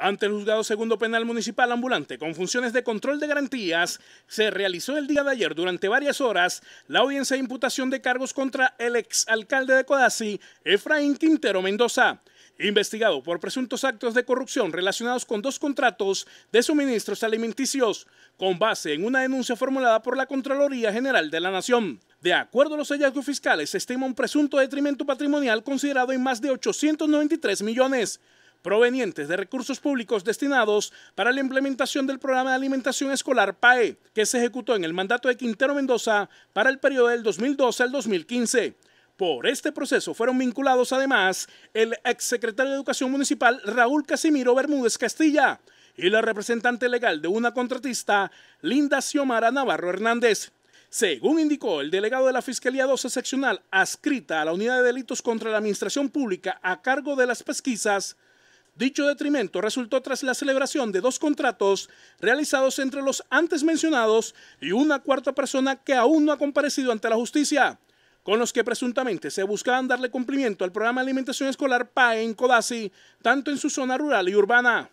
Ante el juzgado segundo penal municipal ambulante con funciones de control de garantías, se realizó el día de ayer durante varias horas la audiencia de imputación de cargos contra el exalcalde de Codazzi, Efraín Quintero Mendoza, investigado por presuntos actos de corrupción relacionados con dos contratos de suministros alimenticios, con base en una denuncia formulada por la Contraloría General de la Nación. De acuerdo a los hallazgos fiscales, se estima un presunto detrimento patrimonial considerado en más de 893 millones provenientes de recursos públicos destinados para la implementación del programa de alimentación escolar PAE, que se ejecutó en el mandato de Quintero Mendoza para el periodo del 2012 al 2015. Por este proceso fueron vinculados además el exsecretario de Educación Municipal Raúl Casimiro Bermúdez Castilla y la representante legal de una contratista, Linda Xiomara Navarro Hernández. Según indicó el delegado de la Fiscalía 12 Seccional, adscrita a la Unidad de Delitos contra la Administración Pública a cargo de las pesquisas, Dicho detrimento resultó tras la celebración de dos contratos realizados entre los antes mencionados y una cuarta persona que aún no ha comparecido ante la justicia, con los que presuntamente se buscaban darle cumplimiento al programa de alimentación escolar PAE en Codazzi, tanto en su zona rural y urbana.